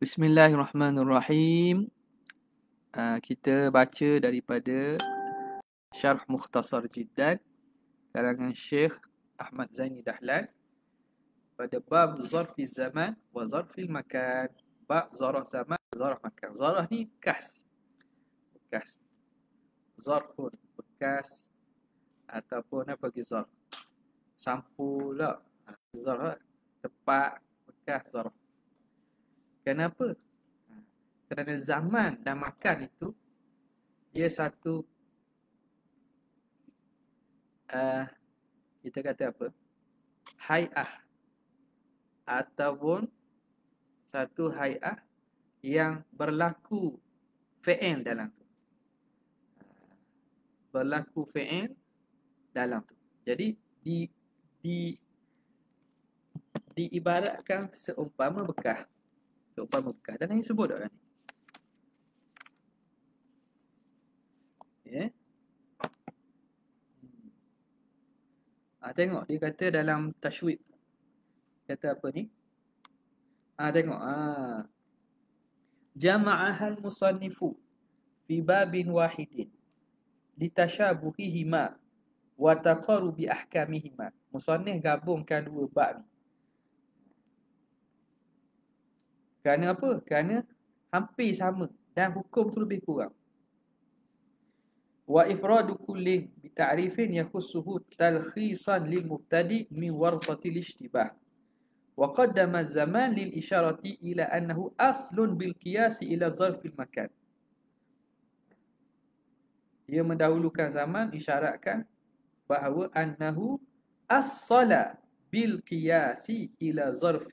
Bismillahirrahmanirrahim. Uh, kita baca daripada Syarh Mukhtasar Jiddan karangan Syekh Ahmad Zaini Dahlan pada bab zarfi zaman wa zarfi makan. Bab zarah zaman, zarah makan. Zarah ni kas. Kas. Zarfun, bekas ataupun apa lagi Sampulah. Ah, zarah lah tepat bekas zarf. Kenapa? Ha, kerana zaman dan makan itu dia satu uh, kita kata apa? Hai'ah ataupun satu hai'ah yang berlaku fi'il dalam tu. Ha, berlaku fi'il dalam tu. Jadi di di diibaratkan seumpama bekah. Seumpama bekah. Dan yang sebut dah ni. Ya. Hmm. Ah tengok dia kata dalam tajwid. Kata apa ni? Ah tengok. Ah. Jama'ah al-musannifu fi babin wahidin litashabuhihima wa taqarubi ahkamihima. Musannif gabungkan dua bab ni. Kerana apa? Kerana hampir sama dan hukum tu lebih kurang. Wa ifradu kullin bi ta'rifin yakhussuhu talkhisan lil mubtadi min warthati al ishtibah. Wa qaddama az-zaman lil isharati ila annahu aslun bil qiyas ila zarf al makan. Dia mendahulukan zaman isyaratkan bahawa annahu as-sala bil qiyas ila zarf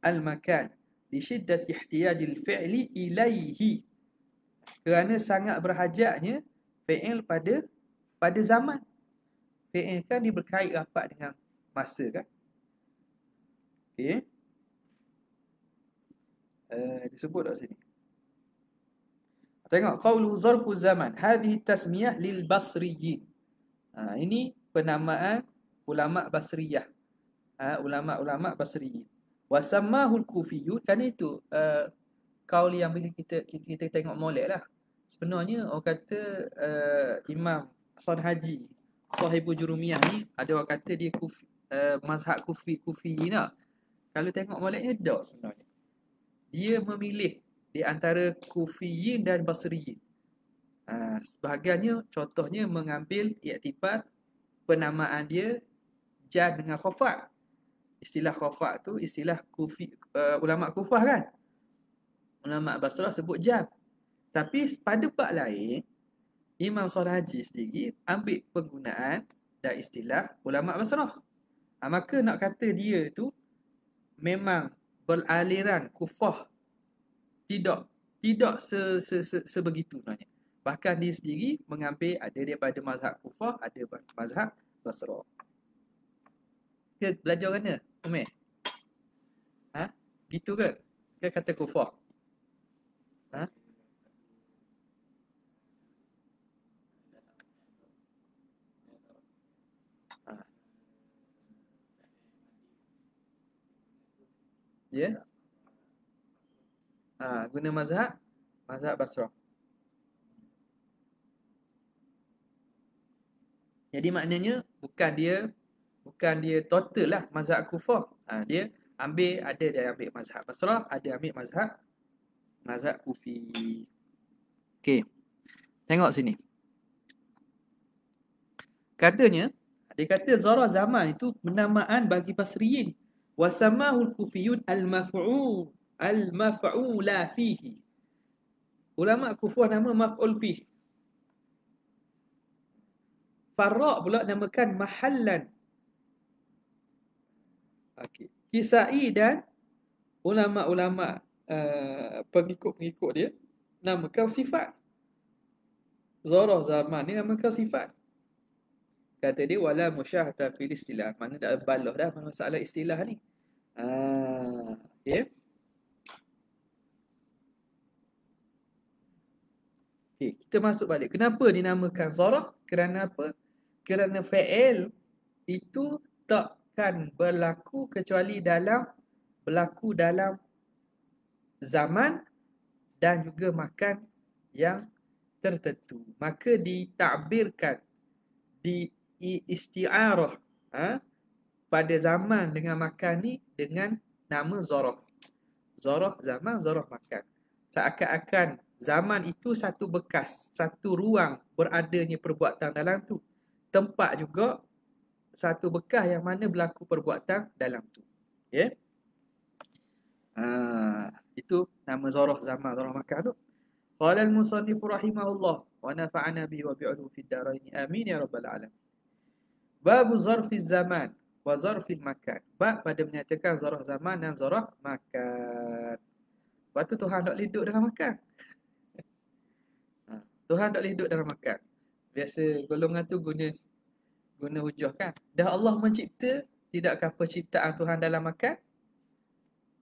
al makan لشده احتياج الفعل ilayhi, kerana sangat berhajatnya fi'il pada pada zaman fi'il kan dia berkait rapat dengan masa kan okey uh, disebut tak sini tengok qawlu zarfu zaman hadhihi tasmiyah lil basriyyin ha, ini penamaan ulama basriyah ha, ulama-ulama basriyin wasamahul kufiyun kan itu uh, kaul yang bila kita kita, kita tengok molek lah sebenarnya orang kata uh, imam son haji sahibu jurumiyah ni ada orang kata dia kufi uh, mazhab kufi kufi nak lah. kalau tengok moleknya dak sebenarnya dia memilih di antara kufiyin dan basriyin uh, sebahagiannya contohnya mengambil iktibar penamaan dia jad dengan khafa istilah khafa tu istilah kufi, uh, ulama kufah kan ulama basrah sebut jam tapi pada bab lain imam sarhaji sendiri ambil penggunaan dan istilah ulama basrah ha, maka nak kata dia tu memang beraliran kufah tidak tidak se, se, se, begitu nanya. bahkan dia sendiri mengambil ada daripada mazhab kufah ada mazhab basrah kita belajar mana? Umar? Ha? Gitu ke? Ke kata kufah? Ha? Ha. Ya? Yeah? Ha, guna mazhab mazhab Basrah. Jadi maknanya bukan dia bukan dia total lah mazhab kufur. Ha, dia ambil ada dia ambil mazhab Basrah, ada ambil mazhab mazhab Kufi. Okey. Tengok sini. Katanya dia kata Zara Zaman itu penamaan bagi Basriyin. Wasamahu al-Kufiyun al-Maf'ul al-Maf'ula fihi. Ulama Kufuah nama Maf'ul fihi. Farra' pula namakan mahallan Okey. Kisai dan ulama-ulama uh, pengikut-pengikut dia namakan sifat. Zara zaman ni namakan sifat. Kata dia wala musyahata fil istilah. Mana dah balah dah masalah istilah ni. Ah, okey. Okay, kita masuk balik. Kenapa dinamakan Zara? Kerana apa? Kerana fa'il itu tak akan berlaku kecuali dalam berlaku dalam zaman dan juga makan yang tertentu. Maka ditakbirkan di istiarah ha, pada zaman dengan makan ni dengan nama zarah. Zarah zaman, zarah makan. Seakan-akan zaman itu satu bekas, satu ruang beradanya perbuatan dalam tu. Tempat juga satu bekah yang mana berlaku perbuatan dalam tu. Ya. Yeah. Ha, itu nama zarah zaman zarah Makkah tu. Qala al-musannif rahimahullah wa nafa'ana bihi wa bi'ulu fid darain amin ya rabbal alamin. Bab zarf zaman wa zarf makan. Bab pada menyatakan zarah zaman dan zarah makan. Waktu Tuhan tak boleh dalam makan. Ha, Tuhan tak boleh dalam makan. Biasa golongan tu guna guna hujah kan. Dah Allah mencipta, tidakkah penciptaan Tuhan dalam makan?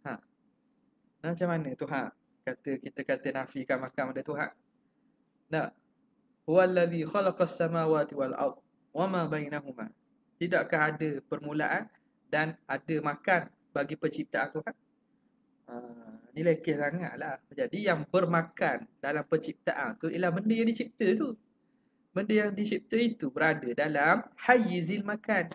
Ha. Dan macam mana Tuhan? Kata kita kata nafikan makan ada Tuhan. Tak. Huwallazi khalaqas samawati wal ard wa ma bainahuma. Tidakkah ada permulaan dan ada makan bagi penciptaan Tuhan? Ha, ni lekeh Jadi yang bermakan dalam penciptaan tu ialah benda yang dicipta tu benda yang dicipta itu berada dalam hayyizil makan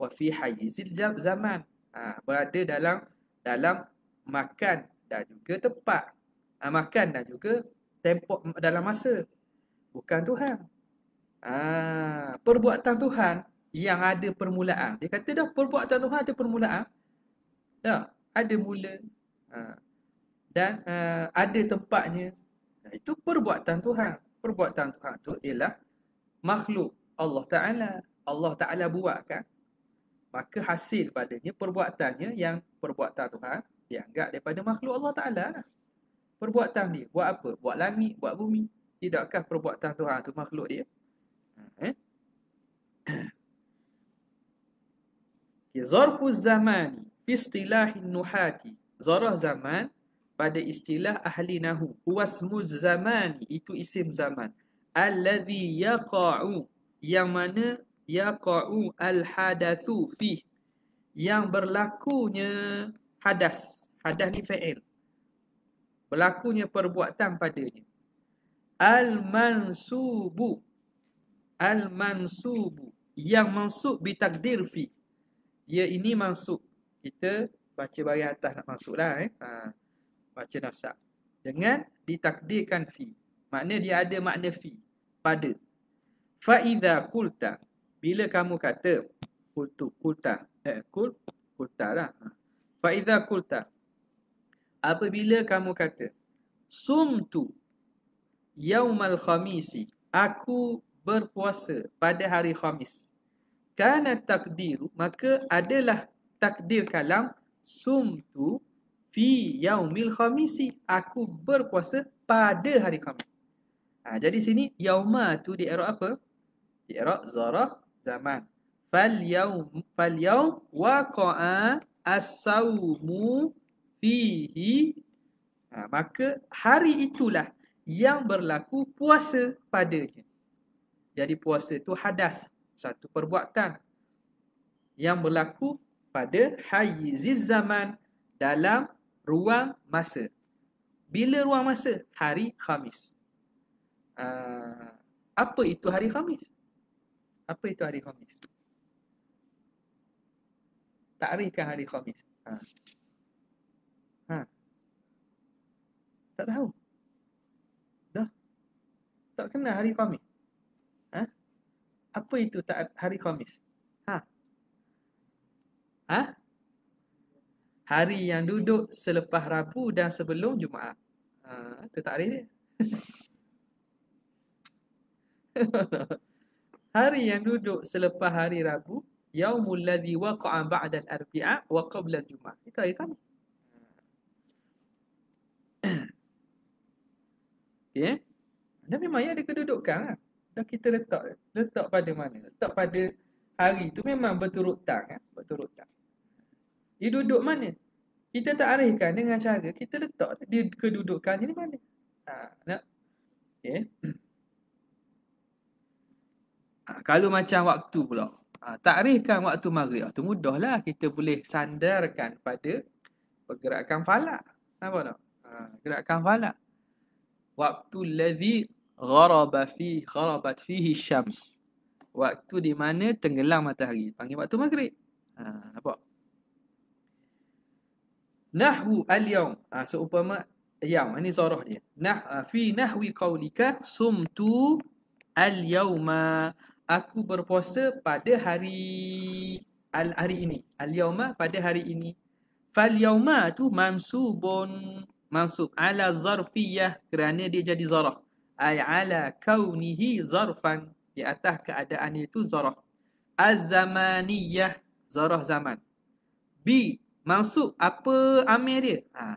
wa fi hayyizil zaman ha, berada dalam dalam makan dan juga tempat ha, makan dan juga tempoh dalam masa bukan Tuhan ha, perbuatan Tuhan yang ada permulaan dia kata dah perbuatan Tuhan ada permulaan dah ada mula ha, dan uh, ada tempatnya itu perbuatan Tuhan perbuatan Tuhan itu ialah makhluk Allah Ta'ala. Allah Ta'ala buat kan? Maka hasil padanya perbuatannya yang perbuatan Tuhan dianggap daripada makhluk Allah Ta'ala. Perbuatan dia buat apa? Buat langit, buat bumi. Tidakkah perbuatan Tuhan tu makhluk dia? Ha, eh? Zarfu zamani istilah nuhati. Zarah zaman pada istilah ahli nahu. Huwasmu zamani. Itu isim zaman alladhi yaqa'u yang mana yaqa'u alhadathu fi yang berlakunya hadas hadas ni fa'il berlakunya perbuatan padanya al mansubu al mansubu yang mansub bi fi ya ini mansub kita baca bahagian atas nak masuklah eh ha baca nasab dengan ditakdirkan fi maknanya dia ada makna fi pada. Fa'idha kulta. Bila kamu kata kultu, kulta. Eh, kul, kulta lah. Ha. Fa'idha kulta. Apabila kamu kata. Sumtu. Yaumal khamis Aku berpuasa pada hari khamis. Kana takdiru. Maka adalah takdir kalam. Sumtu. Fi yaumil khamis Aku berpuasa pada hari khamis. Ha, jadi sini yauma tu di era apa? Di era zara zaman. Fal yaum fal yaum waqa'a as-sawmu fihi. Ha, maka hari itulah yang berlaku puasa padanya. Jadi puasa tu hadas satu perbuatan yang berlaku pada hayyiz zaman dalam ruang masa. Bila ruang masa? Hari Khamis uh, apa itu hari Khamis? Apa itu hari Khamis? Takrikan hari Khamis. Ha. ha. Tak tahu. Dah. Tak kenal hari Khamis. Ha? Apa itu ta- hari Khamis? Ha. Ha? Hari yang duduk selepas Rabu dan sebelum Jumaat. Ha, itu takrik dia. hari yang duduk selepas hari Rabu yaumul ladzi waqa'a ba'da al-arbi'a wa qabla al-jum'a itu hari kami okey dan memang ya ada kedudukan lah. dah kita letak letak pada mana letak pada hari tu memang berturutan ya berturutan dia duduk mana kita tak arahkan dengan cara kita letak dia kedudukan di mana ha nak okey Ah, kalau macam waktu pula. Ha, takrifkan waktu maghrib. Itu mudahlah kita boleh sandarkan pada pergerakan falak. Nampak tak? Ha, gerakan falak. Waktu ladhi gharaba fi gharabat fihi syams. Waktu di mana tenggelam matahari. Panggil waktu maghrib. Ha, nampak? Nahwu al-yawm. Ha, so upama Ini sorah dia. Nah, fi nahwi qawlika sumtu al-yawma aku berpuasa pada hari al hari ini al yauma pada hari ini fal yauma tu mansubun mansub ala zarfiyah kerana dia jadi zarah ay ala kaunihi zarfan di atas keadaan itu zarah azamaniyah zarah zaman b mansub apa amir dia ha.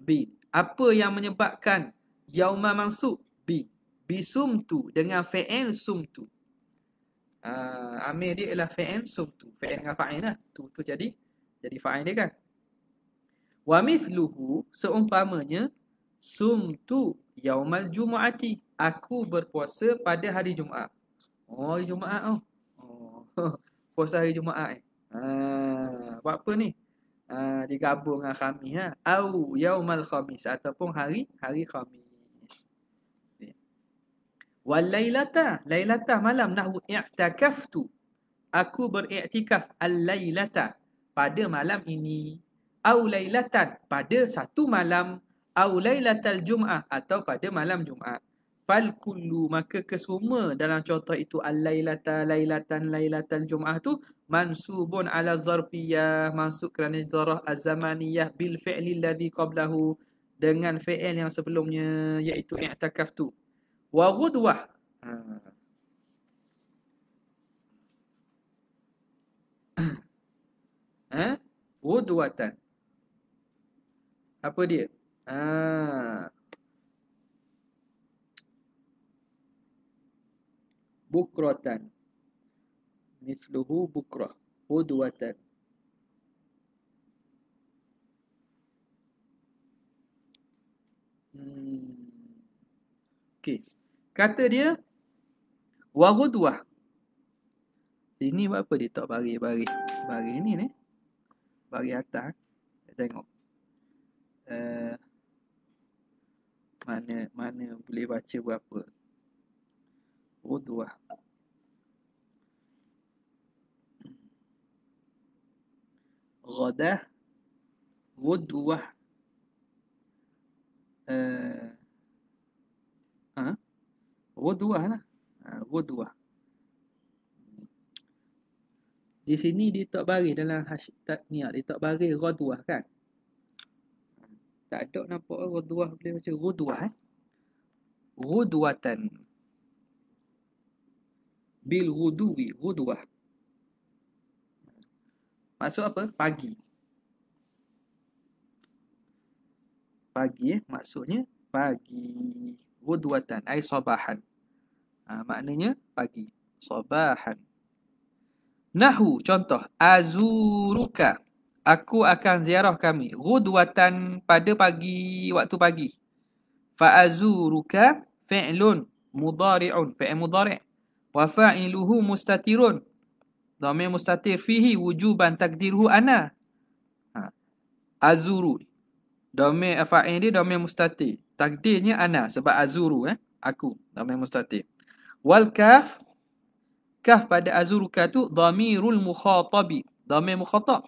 b apa yang menyebabkan yauma mansub b bisumtu dengan fi'il sumtu uh, Amir dia ialah fa'in so tu fa'in dengan fa'in lah tu tu jadi jadi fa'in dia kan wa mithluhu seumpamanya sum tu yaumal jumaati aku berpuasa pada hari jumaat oh hari jumaat oh, oh. puasa hari jumaat eh ha buat apa ni ha, digabung dengan khamis ha au yaumal khamis ataupun hari hari khamis Walailata, lailata malam nahu i'takaftu. Aku beriktikaf al-lailata pada malam ini. Au lailatan pada satu malam. Au lailatal jum'ah atau pada malam jum'ah. Fal kullu maka kesemua dalam contoh itu al-lailata, lailatan, lailatal jum'ah tu mansubun ala zarfiyah masuk kerana zarah az-zamaniyah bil fi'li alladhi qablahu dengan fi'il yang sebelumnya iaitu i'takaftu. Ya, wa eh, ha. ha? gudwatan apa dia ha bukratan misluhu bukrah gudwatan Hmm. Okay. Kata dia Warudwah Ini buat apa dia tak baris-baris Baris ni ni Baris atas Kita eh. tengok uh, Mana mana boleh baca berapa Warudwah Ghadah Warudwah Ghoduah lah. Ha, Ghoduah. Di sini dia tak baris dalam hashtag ni lah. Dia tak baris Ghoduah kan. Tak ada nampak Ghoduah boleh macam Ghoduah. Eh? Ghoduatan. Lah, Bil Ghoduwi. Ghoduah. Maksud apa? Pagi. Pagi eh. Maksudnya pagi. Ghoduatan. Lah, Air sabahan. Ha, maknanya pagi. Sabahan. Nahu, contoh. Azuruka. Aku akan ziarah kami. Gudwatan pada pagi, waktu pagi. Fa'azuruka fi'lun mudari'un. Fi'l mudari'. Wa fa'iluhu mustatirun. Dhamir mustatir fihi wujuban takdirhu ana. Ha. Azuru. Dhamir fa'il dia dhamir mustatir. Takdirnya ana sebab azuru eh. Aku. Dhamir mustatir wal kaf kaf pada azuruka tu dhamirul mukhatabi dhamir mukhatab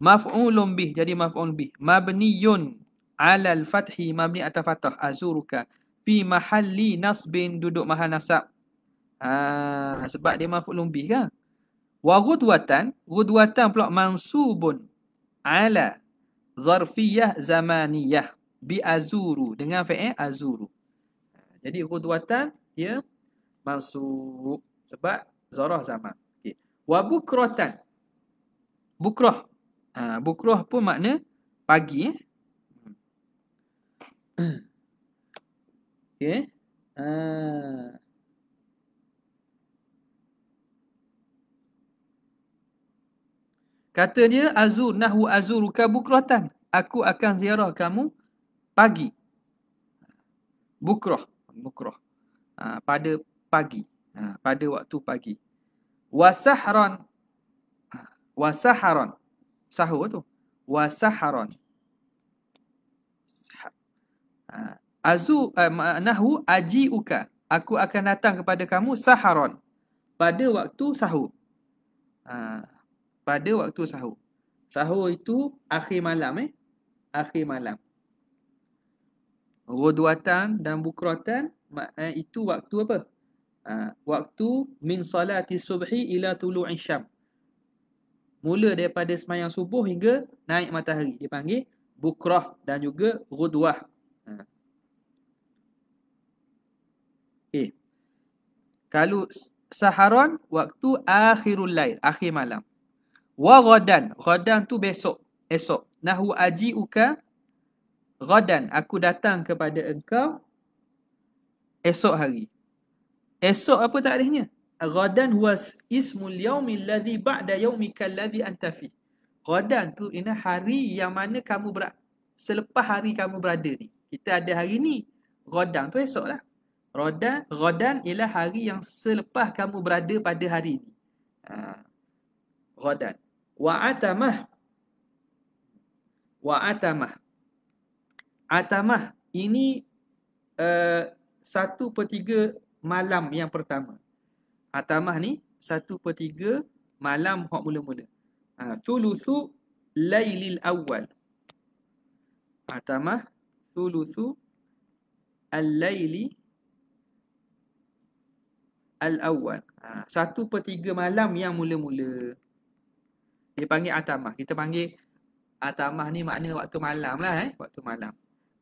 maf'ulun bih jadi maf'ul bih mabniyun ala al fathi mabni atas fathah azuruka fi mahalli nasbin duduk mahal nasab ha, sebab dia maf'ul bih kan wa gudwatan gudwatan pula mansubun ala zarfiyah zamaniyah bi azuru dengan fi'il azuru ha, jadi gudwatan ya yeah mansub sebab zarah zaman. Okey. Wa bukratan. Bukrah. Ha, bukrah pun makna pagi eh. Okey. Ha. Kata dia azur nahwu azuruka bukratan. Aku akan ziarah kamu pagi. Bukrah, bukrah. Ha, pada pagi. Ha, pada waktu pagi. Wasahran. Ha, Wasahran. Sahur tu. Wasahran. Ha, azu eh, nahu aji uka. Aku akan datang kepada kamu saharon. Pada waktu sahur. Ha, pada waktu sahur. Sahur itu akhir malam eh. Akhir malam. Ghudwatan dan bukrotan eh, itu waktu apa? uh, waktu min salati subhi ila tulu'in syam. Mula daripada semayang subuh hingga naik matahari. Dia panggil bukrah dan juga ghudwah. Ah. Okay. Kalau saharan, waktu akhirul lail, akhir malam. Wa ghadan, ghadan tu besok, esok. Nahu aji uka ghadan, aku datang kepada engkau esok hari. Esok apa tarikhnya? Ghadan huwa ismul yaumi alladhi ba'da yaumika alladhi anta fi. Ghadan tu ina hari yang mana kamu ber selepas hari kamu berada ni. Kita ada hari ni. Ghadan tu esok lah. Ghadan, ghadan ialah hari yang selepas kamu berada pada hari ni. Ha. Ghadan. Wa atamah. Wa atamah. Atamah. Ini uh, satu per tiga malam yang pertama. atamah ah, ni satu per tiga malam hok mula-mula. Ha, thuluthu laylil awal. Ha, ah, tamah al-layli al-awal. Ha, 1 per tiga malam yang mula-mula. Dia panggil atamah. Kita panggil atamah ni makna waktu malam lah eh. Waktu malam.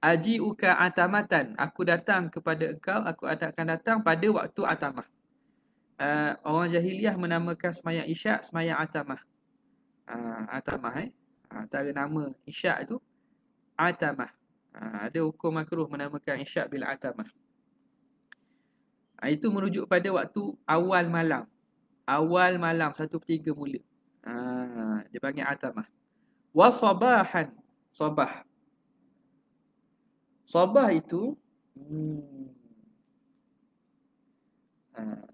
Aji uka atamatan. Aku datang kepada engkau, aku akan datang pada waktu atamah. Uh, orang jahiliah menamakan semayang isyak, semayang atamah. Uh, atamah eh. Ah, antara nama isyak tu, atamah. Uh, ada hukum makruh menamakan isyak bila atamah. Uh, itu merujuk pada waktu awal malam. Awal malam, satu ketiga mula. Uh, dia panggil atamah. Wasabahan, Sabah. Sabah itu hmm, ah.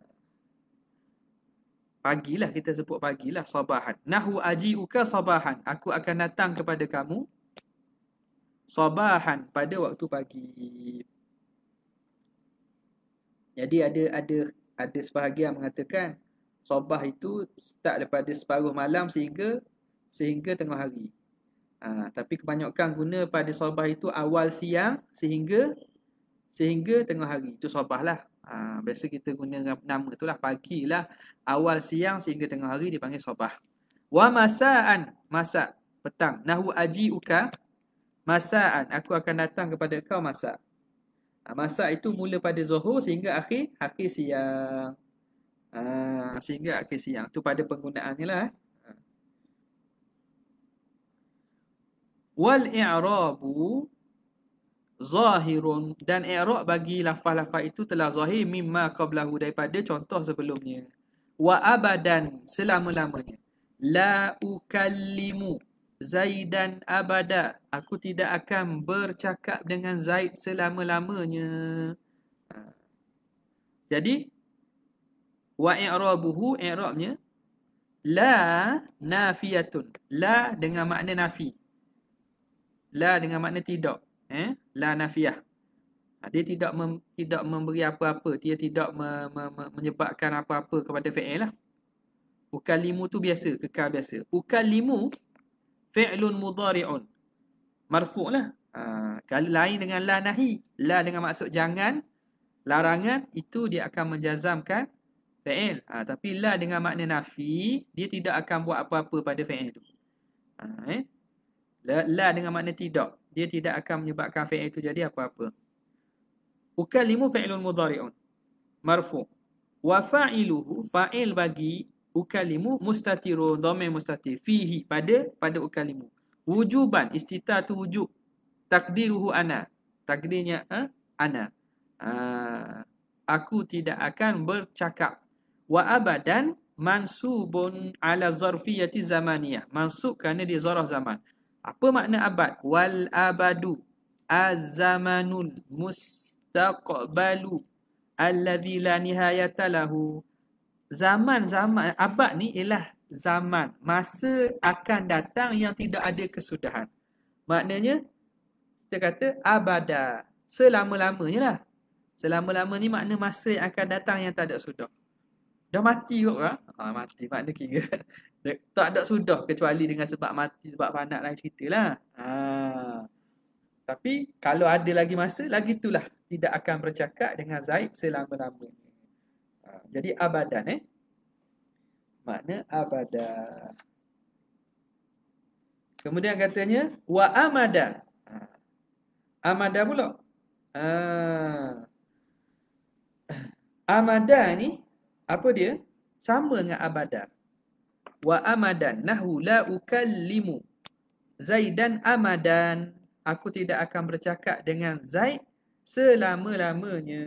pagilah kita sebut pagilah sabahan. Nahu aji uka sabahan. Aku akan datang kepada kamu sabahan pada waktu pagi. Jadi ada ada ada sebahagian mengatakan sabah itu start daripada separuh malam sehingga sehingga tengah hari. Ha, tapi kebanyakan guna pada sobah itu awal siang sehingga sehingga tengah hari. Itu sobah lah. Ha, biasa kita guna nama itulah pagi lah. Awal siang sehingga tengah hari dipanggil sobah. Wa masa'an. Masa' petang. Nahu aji uka. Masa'an. Aku akan datang kepada kau masa'. Ha, masa' itu mula pada zuhur sehingga akhir, akhir siang. Ha, sehingga akhir siang. Itu pada penggunaannya lah. Eh. wal i'rabu zahirun dan i'rab bagi lafaz-lafaz itu telah zahir mimma qablahu daripada contoh sebelumnya wa abadan selama-lamanya la ukallimu zaidan abada aku tidak akan bercakap dengan zaid selama-lamanya ha. jadi wa i'rabuhu i'rabnya la nafiyatun la dengan makna nafi La dengan makna tidak. Eh? La nafiah. Ha, dia tidak mem, tidak memberi apa-apa. Dia tidak me, me, me, menyebabkan apa-apa kepada fi'il lah. Ukalimu tu biasa. Kekal biasa. Ukalimu fi'lun mudari'un. Marfu' lah. Ha, kalau lain dengan la nahi. La dengan maksud jangan. Larangan. Itu dia akan menjazamkan fi'il. Ha, tapi la dengan makna nafi. Dia tidak akan buat apa-apa pada fi'il tu. Ha, eh? La, la dengan makna tidak. Dia tidak akan menyebabkan fi'il itu jadi apa-apa. Ukallimu fi'ilun mudhari'un. Marfu. Wa fa'iluhu fa'il bagi ukallimu mustatirun. Dhamir mustatir. Fihi pada pada ukallimu. Wujuban. Istitah tu wujub. Takdiruhu ana. Takdirnya ha? ana. Ha. aku tidak akan bercakap. Wa abadan mansubun ala zarfiyati zamaniyah. Mansub kerana dia zarah zaman. Apa makna abad? Wal abadu azamanul mustaqbalu alladhi la nihayata lahu. Zaman zaman abad ni ialah zaman masa akan datang yang tidak ada kesudahan. Maknanya kita kata abada selama-lamanya lah. Selama-lama ni makna masa yang akan datang yang tak ada sudah. Dah mati kot kan? Ha, ah, mati makna kira tak ada sudah kecuali dengan sebab mati sebab panat lain cerita lah ha. tapi kalau ada lagi masa lagi itulah tidak akan bercakap dengan Zaid selama-lamanya ha. jadi abadan eh makna abada kemudian katanya wa amada ha. amada pula ha. amada ni apa dia sama dengan abadan wa amadan nahu la ukallimu zaidan amadan aku tidak akan bercakap dengan zaid selama-lamanya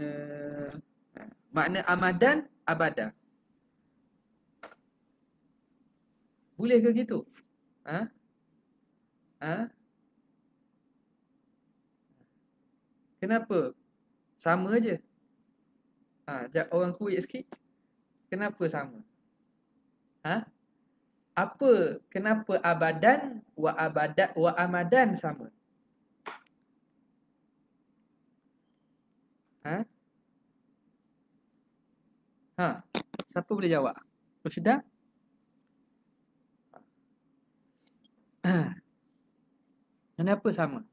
ha, makna amadan abadah? boleh ke gitu ha ha kenapa sama aje ha jap orang kuit sikit kenapa sama ha apa kenapa abadan wa abada wa amadan sama ha ha siapa boleh jawab Rusyda ha. kenapa sama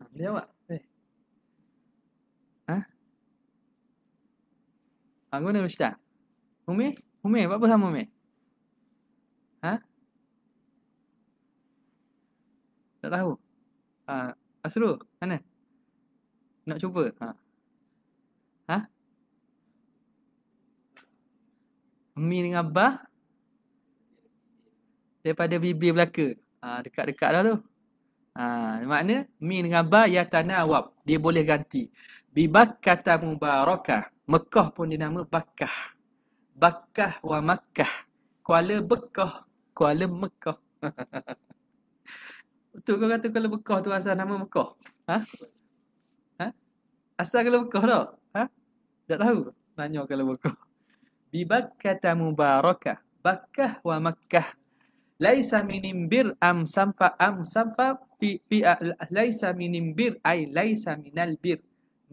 ha, boleh jawab eh. ha Anggun ha, Rusyda Umi? Umi, apa bahasa Umi? Hah? Tak tahu. Ha, Asrul, mana? Nak cuba? Ha? ha? Umi dengan Abah? Daripada bibir belaka. Ha, dekat-dekat dah tu. Ha, makna, mi dengan Abah, ya tanah awab. Dia boleh ganti. Bibak kata mubarakah. Mekah pun dinama bakah. Bakah. Bakah wa Makkah. Kuala Bekah, Kuala Mekah. Betul kau kata Kuala Bekah tu asal nama Mekah? Ha? Ha? Asal Kuala Bekah tak? Ha? Tak tahu? Tanya Kuala Bekah. Bibakata Mubarakah. Bakah wa Makkah. Laisa minim bir am samfa am samfa fi fi a, laisa minim bir ai laisa minal bir.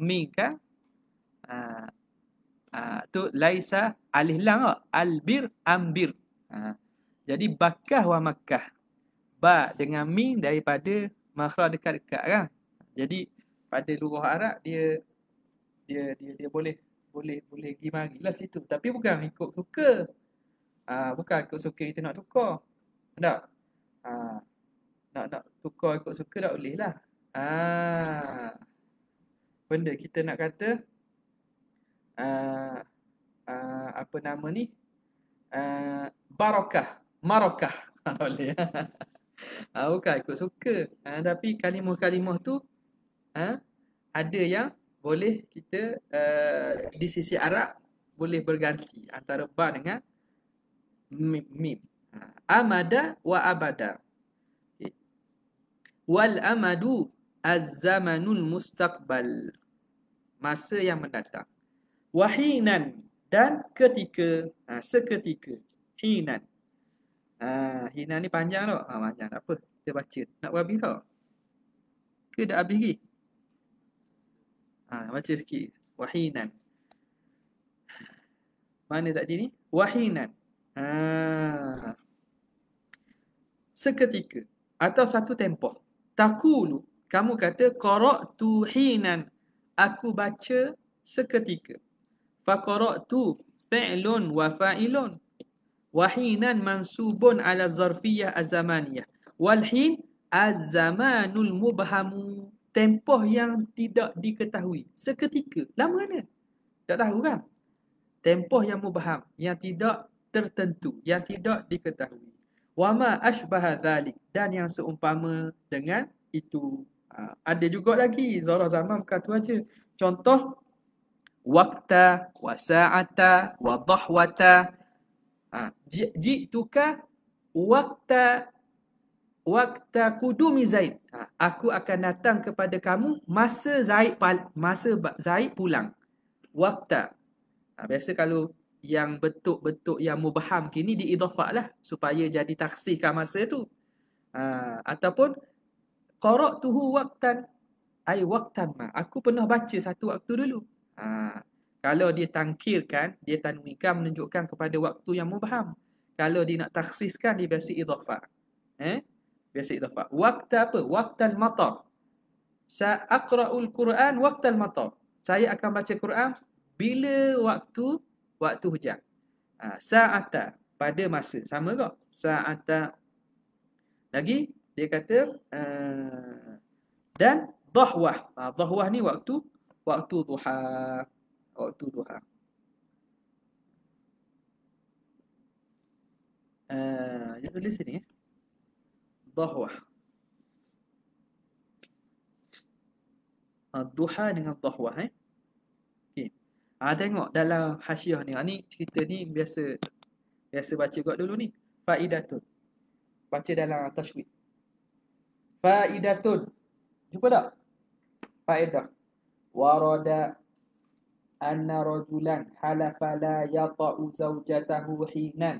Mika. Uh, ah. Uh, tu laisa alih lang oh. albir ambir uh, jadi bakah wa makkah ba dengan mi daripada makhraj dekat-dekat kan jadi pada lugah arab dia, dia dia dia boleh boleh boleh pergi marilah situ tapi bukan ikut suka uh, bukan ikut suka kita nak tukar tak uh, nak nak tukar ikut suka tak boleh lah uh, benda kita nak kata uh, apa nama ni? Uh, ah, barakah, marakah. Boleh. Ah okey ikut suka. Uh, tapi kalimah-kalimah tu uh, ada yang boleh kita uh, di sisi Arab boleh berganti antara ba dengan mim. mim. Amada wa abada. Okay. Wal amadu az-zamanul mustaqbal. Masa yang mendatang wahinan dan ketika ha, seketika hinan ha, hinan ni panjang tau ha, ah, panjang tak apa kita baca nak habis tau ke dah habis lagi ha, baca sikit wahinan mana tak sini wahinan ha. seketika atau satu tempoh takulu kamu kata tu hinan aku baca seketika faqara'tu fi'lun wa fa'ilun wa hinan mansubun ala zarfiyah azamaniyah wal hin azamanul mubhamu tempoh yang tidak diketahui seketika lama mana tak tahu kan tempoh yang mubaham yang tidak tertentu yang tidak diketahui Wama ma ashbaha dhalik dan yang seumpama dengan itu ha, ada juga lagi zarah zaman kata aja contoh waqta wa sa'ata wa dhahwata ha, jituka waqta waqta qudumi zaid ha, aku akan datang kepada kamu masa zaid masa zaid pulang waqta ha, biasa kalau yang betuk-betuk yang mubaham kini diidhafah lah supaya jadi taksihkan masa tu ha, ataupun qara'tuhu waqtan ai waqtan ma aku pernah baca satu waktu dulu Ha, kalau dia tangkirkan, dia tanwikan menunjukkan kepada waktu yang mubham. Kalau dia nak taksiskan, dia biasa idhafa. Eh? Ha? Biasa idhafa. Waktu apa? Waktu al-matar. Sa'akra'ul Quran waktu al-matar. Saya akan baca Quran bila waktu waktu hujan. Ha, sa'ata. Pada masa. Sama kot. Sa'ata. Lagi, dia kata, uh, dan dahwah. Ha, dahwah ni waktu waktu duha waktu duha Uh, eh, jadi tulis sini Dahwa uh, Duha dengan Dahwa eh? okay. uh, ah, Tengok dalam hasyiah ni uh, ni Cerita ni biasa Biasa baca kot dulu ni Faidatun Baca dalam Tashwid Faidatun Jumpa tak? Faidatun ورد anna رجلا حلف لا يطأ زوجته حينا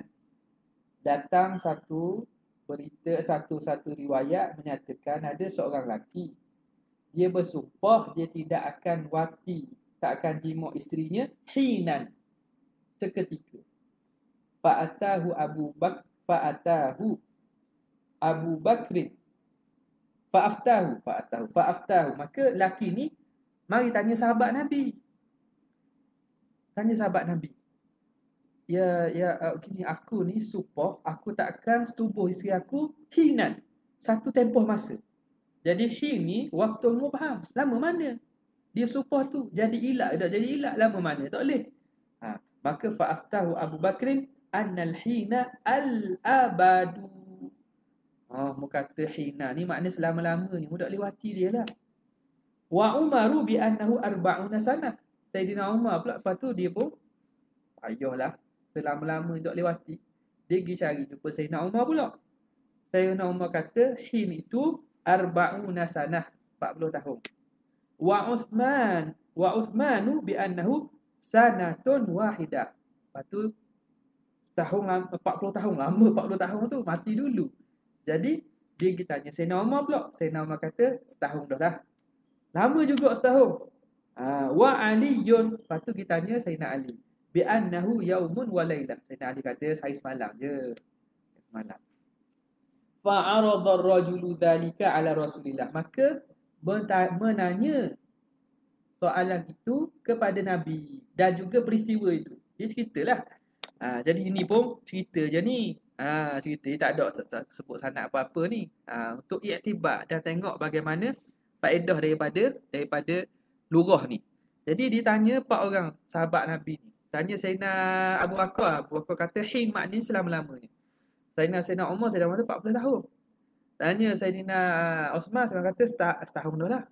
datang satu berita satu-satu riwayat menyatakan ada seorang lelaki dia bersumpah dia tidak akan wati tak akan jima isterinya hinan seketika fa'atahu Abu Bak fa'atahu Abu Bakrin fa'aftahu fa'atahu fa'aftahu maka laki ni Mari tanya sahabat Nabi. Tanya sahabat Nabi. Ya, ya, okay, aku ni support. aku takkan setubuh isteri aku hinan. Satu tempoh masa. Jadi hin ni waktu mubham. Lama mana? Dia support tu. Jadi ilak dah Jadi ilak. Lama mana? Tak boleh. Ha, maka fa'aftahu Abu Bakrin annal hina al-abadu. Oh, mu kata hina ni makna selama-lama ni. Mudah lewati dia lah. Wa Umaru bi annahu arba'una sana. Sayyidina Umar pula lepas tu dia pun payahlah selama-lama tak lewati. Dia pergi cari jumpa Sayyidina Umar pula. Sayyidina Umar kata him itu arba'una sana. 40 tahun. Wa Uthman wa Uthmanu bi annahu sanatun wahida. Lepas tu tahun 40 tahun lama 40 tahun tu mati dulu. Jadi dia kita, tanya Sayyidina Umar pula. Sayyidina Umar kata setahun dah dah. Lama juga setahun. Ah, wa aliyun. Lepas tu kita tanya Sayyidina Ali. Bi annahu yaumun wa laylah. Sayyidina Ali kata saya semalam je. Semalam. Fa'arad ar-rajulu dhalika ala Rasulillah. Maka menanya soalan itu kepada Nabi dan juga peristiwa itu. Dia ceritalah. Ha, jadi ini pun cerita je ni. Ha, cerita ni tak ada sebut sana apa-apa ni. Ha, untuk iktibat dan tengok bagaimana faedah daripada daripada lurah ni. Jadi ditanya empat orang sahabat Nabi ni. Tanya Sayyidina Abu Bakar, Abu Bakar kata hin makni selama-lamanya. Sayyidina Sayyidina Umar saya dah masa 40 tahun. Tanya Sayyidina Osman, saya kata setah, setahun dah lah.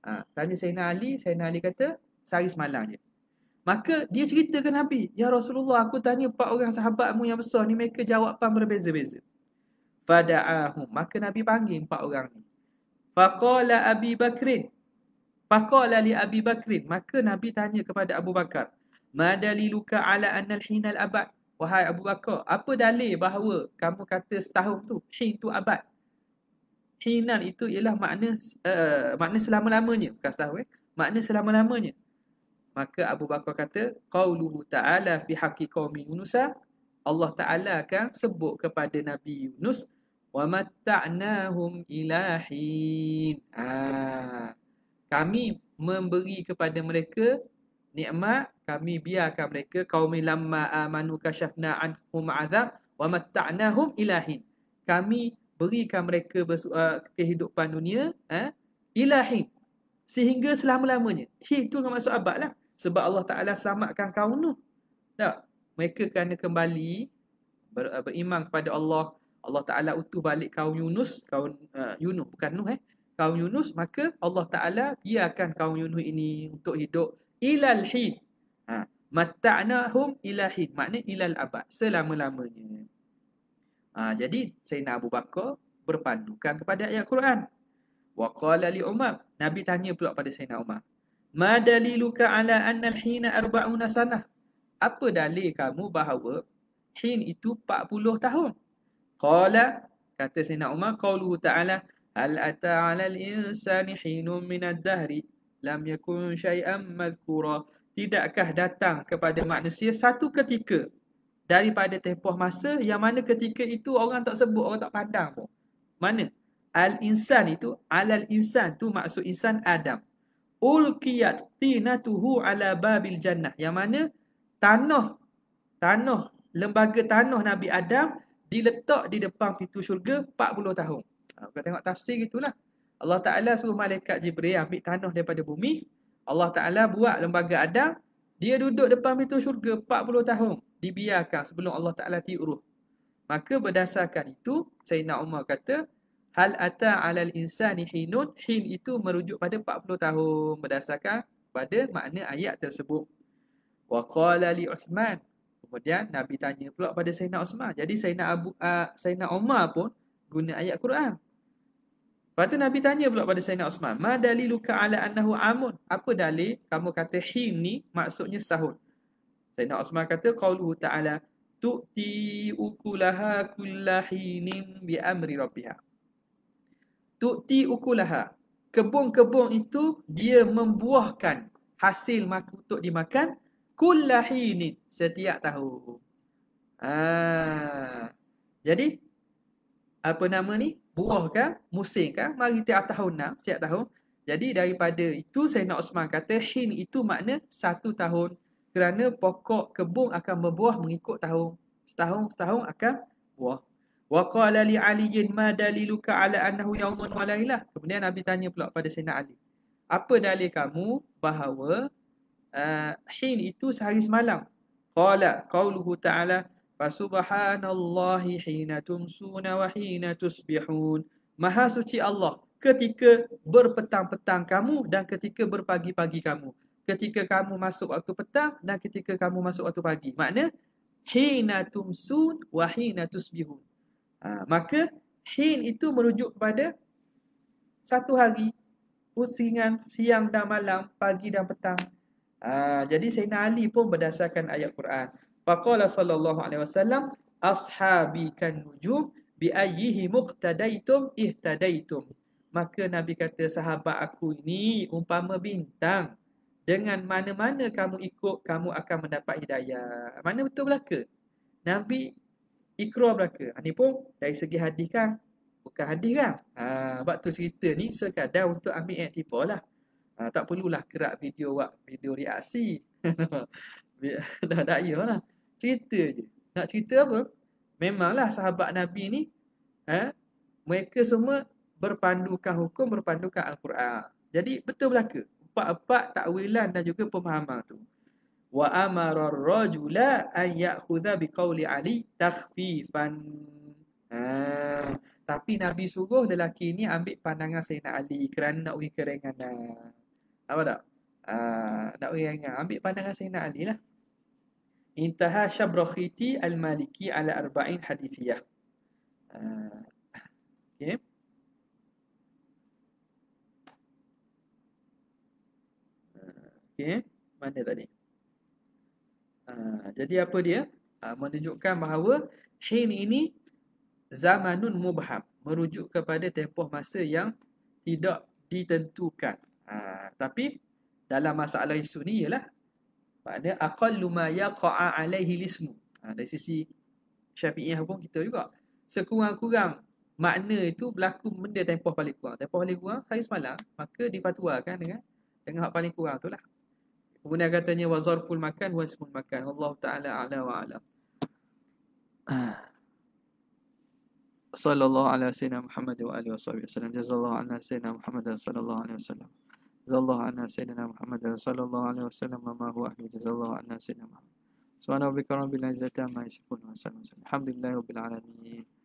Ha. tanya Sayyidina Ali, Sayyidina Ali kata sehari semalam je. Maka dia cerita ke Nabi, Ya Rasulullah aku tanya empat orang sahabatmu yang besar ni mereka jawapan berbeza-beza. Fada'ahum. Maka Nabi panggil empat orang ni. Faqala Abi Bakrin. Faqala li Abi Bakrin. Maka Nabi tanya kepada Abu Bakar. Madaliluka ala annal hinal abad. Wahai Abu Bakar. Apa dalil bahawa kamu kata setahun tu. Hin tu abad. Hinal itu ialah makna uh, makna selama-lamanya. Bukan setahun eh. Makna selama-lamanya. Maka Abu Bakar kata. Qawluhu ta'ala fi haqi qawmi Yunusa. Allah Ta'ala akan sebut kepada Nabi Yunus. ومتعناهم إلى حين ah. kami memberi kepada mereka nikmat kami biarkan mereka kaum lamma amanu kashafna anhum azab wa matta'nahum ilahin kami berikan mereka uh, kehidupan dunia eh, ah, ilahin sehingga selama-lamanya itu dengan maksud abad lah sebab Allah Ta'ala selamatkan kaum tu tak mereka kerana kembali ber- ah, beriman kepada Allah Allah Ta'ala utuh balik kaum Yunus, kaum uh, Yunus, bukan Nuh eh. Kaum Yunus, maka Allah Ta'ala biarkan kaum Yunus ini untuk hidup ilal hin. Ha. Matta'nahum ilal hin. Maknanya ilal abad. Selama-lamanya. Ha. Jadi, Sayyidina Abu Bakar berpandukan kepada ayat Quran. Wa qala li Umar. Nabi tanya pula pada Sayyidina Umar. Ma daliluka ala anna al-hina arba'una sanah. Apa dalil kamu bahawa hin itu 40 tahun? Qala kata Sayyidina Umar qauluhu ta'ala hal ata'ala al-insani hinun min ad-dahri lam yakun shay'an madhkura tidakkah datang kepada manusia satu ketika daripada tempoh masa yang mana ketika itu orang tak sebut orang tak pandang pun mana al-insan itu alal insan tu maksud insan Adam ulqiyat tinatuhu ala babil jannah yang mana tanah tanah lembaga tanah Nabi Adam diletak di depan pintu syurga 40 tahun. Ha, kau tengok tafsir gitulah. Allah Ta'ala suruh malaikat Jibril ambil tanah daripada bumi. Allah Ta'ala buat lembaga Adam. Dia duduk depan pintu syurga 40 tahun. Dibiarkan sebelum Allah Ta'ala tiuruh. Maka berdasarkan itu, Sayyidina Umar kata, Hal ata alal insani hinun, hin itu merujuk pada 40 tahun berdasarkan pada makna ayat tersebut. Wa qala li Uthman, Kemudian Nabi tanya pula pada Sayyidina Osman. Jadi Sayyidina, Abu, uh, Sayyidina Omar pun guna ayat Quran. Lepas tu Nabi tanya pula pada Sayyidina Osman. Ma daliluka ala annahu amun. Apa dalil? Kamu kata hin ni maksudnya setahun. Sayyidina Osman kata qawluhu ta'ala tu'ti ukulaha kullahinim bi amri rabbiha. Tu'ti ukulaha. Kebun-kebun itu dia membuahkan hasil untuk dimakan kullahinin setiap tahun. Ah. Jadi apa nama ni? Buah kan? Musim kan? Mari tiap tahun nak, setiap tahun. Jadi daripada itu saya nak Osman kata hin itu makna satu tahun. Kerana pokok kebun akan berbuah mengikut tahun. Setahun setahun akan buah. Wa qala li aliyin ma daliluka ala annahu yawmun wa Kemudian Nabi tanya pula pada Sayyidina Ali. Apa dalil kamu bahawa uh, hin itu sehari semalam. Qala qauluhu ta'ala fasubhanallahi hina tumsuna wa hina tusbihun. Maha suci Allah ketika berpetang-petang kamu dan ketika berpagi-pagi kamu. Ketika kamu masuk waktu petang dan ketika kamu masuk waktu pagi. Makna hina tumsun wa hina tusbihun. Uh, maka hin itu merujuk kepada satu hari pusingan siang dan malam, pagi dan petang. Ah, jadi Sayyidina Ali pun berdasarkan ayat Quran. Faqala sallallahu alaihi wasallam ashabi kan nujum bi ayyihi muqtadaitum ihtadaitum. Maka Nabi kata sahabat aku ini umpama bintang dengan mana-mana kamu ikut kamu akan mendapat hidayah. Mana betul belaka? Nabi ikra belaka. Ini ah, pun dari segi hadis kan? Bukan hadis kan? Ha, ah, sebab tu cerita ni sekadar untuk ambil aktifah lah. Ha, tak perlulah kerap video buat video reaksi. dah dah ya lah. Cerita je. Nak cerita apa? Memanglah sahabat Nabi ni ha, mereka semua berpandukan hukum, berpandukan Al-Quran. Jadi betul belaka. Empat-empat takwilan dan juga pemahaman tu. Wa amara ar-rajula an ya'khudha biqauli Ali takhfifan. Ha, tapi Nabi suruh lelaki ni ambil pandangan Sayyidina Ali kerana nak pergi keringanan. Apa tak? Ah, tak boleh ingat. Ambil pandangan Sayyidina Ali lah. Intaha syabrakhiti al-maliki ala arba'in hadithiyah. Okay. Ah, okay. Ah, Mana tadi? Ah, jadi apa dia? menunjukkan bahawa hin ini zamanun mubham. Merujuk kepada tempoh masa yang tidak ditentukan. Ha, tapi dalam masalah isu ni ialah makna aqallu ma yaqa'a alaihi lismu. Ha, dari sisi Syafi'iyah pun kita juga sekurang-kurang makna itu berlaku benda tempoh paling kurang. Tempoh paling kurang hari semalam maka dipatuakan dengan dengan hak paling kurang itulah. Kemudian katanya wa zarful makan wa ismul makan. Allah taala a'la wa a'la. Sallallahu alaihi wasallam. Muhammad wa alihi wa Jazallahu alaihi wa Muhammad sallallahu alaihi wasallam. Jazallahu anna sayyidina Muhammad sallallahu alaihi wasallam wa ma huwa ahli jazallahu anna sayyidina Muhammad. Subhanallahi wa bihamdihi, alhamdulillahi rabbil alamin.